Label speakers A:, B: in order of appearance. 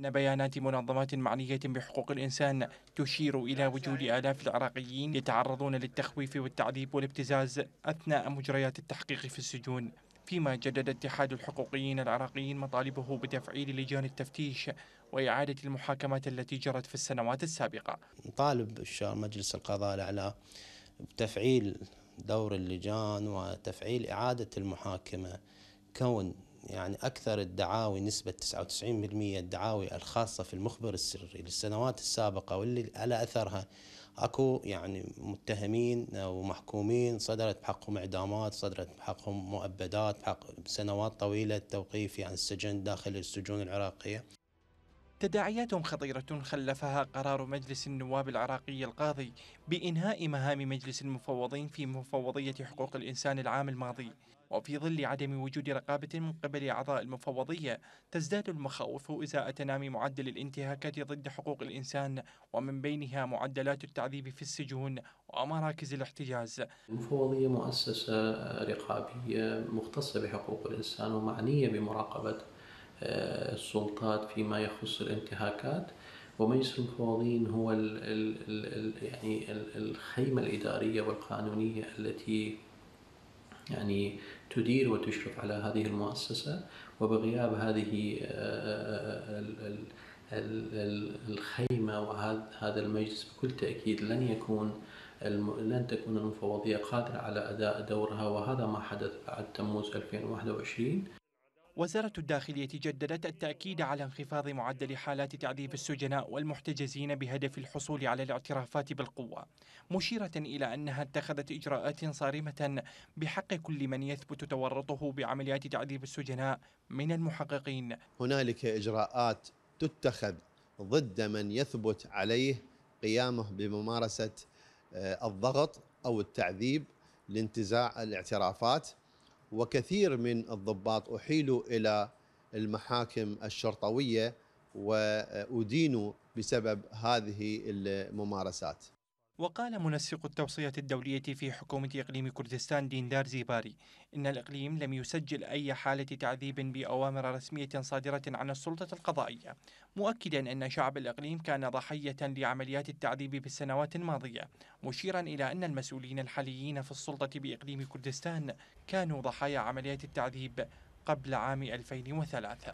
A: أن بيانات منظمات معنية بحقوق الإنسان تشير إلى وجود آلاف العراقيين يتعرضون للتخويف والتعذيب والابتزاز أثناء مجريات التحقيق في السجون فيما جدد اتحاد الحقوقيين العراقيين مطالبه بتفعيل لجان التفتيش وإعادة المحاكمات التي جرت في السنوات السابقة
B: نطالب الشار مجلس القضاء الأعلى بتفعيل دور اللجان وتفعيل إعادة المحاكمة كون يعني أكثر الدعاوي نسبة 99% الدعاوي الخاصة في المخبر السري للسنوات السابقة واللي على أثرها اكو يعني متهمين ومحكومين صدرت بحقهم اعدامات صدرت بحقهم مؤبدات بحق سنوات طويله توقيف يعني السجن داخل السجون العراقيه
A: تداعيات خطيرة خلفها قرار مجلس النواب العراقي القاضي بإنهاء مهام مجلس المفوضين في مفوضية حقوق الإنسان العام الماضي وفي ظل عدم وجود رقابة من قبل أعضاء المفوضية تزداد المخاوف إزاء تنامي معدل الانتهاكات ضد حقوق الإنسان ومن بينها معدلات التعذيب في السجون ومراكز الاحتجاز
C: المفوضية مؤسسة رقابية مختصة بحقوق الإنسان ومعنية بمراقبة آه، السلطات فيما يخص الانتهاكات ومجلس المفوضين هو الـ الـ الـ يعني الخيمة الإدارية والقانونية التي يعني تدير وتشرف على هذه المؤسسة وبغياب هذه آه، الخيمة وهذا المجلس بكل تأكيد لن يكون لن تكون المفوضية قادرة على أداء دورها وهذا ما حدث بعد تموز 2021
A: وزارة الداخلية جددت التأكيد على انخفاض معدل حالات تعذيب السجناء والمحتجزين بهدف الحصول على الاعترافات بالقوة مشيرة إلى أنها اتخذت إجراءات صارمة بحق كل من يثبت تورطه بعمليات تعذيب السجناء من المحققين
D: هنالك إجراءات تتخذ ضد من يثبت عليه قيامه بممارسة آه، الضغط أو التعذيب لانتزاع الاعترافات وكثير من الضباط أحيلوا إلى المحاكم الشرطوية وأدينوا بسبب هذه الممارسات
A: وقال منسق التوصية الدولية في حكومة إقليم كردستان ديندار زيباري إن الإقليم لم يسجل أي حالة تعذيب بأوامر رسمية صادرة عن السلطة القضائية مؤكدا أن شعب الإقليم كان ضحية لعمليات التعذيب بالسنوات الماضية مشيرا إلى أن المسؤولين الحاليين في السلطة بإقليم كردستان كانوا ضحايا عمليات التعذيب قبل عام 2003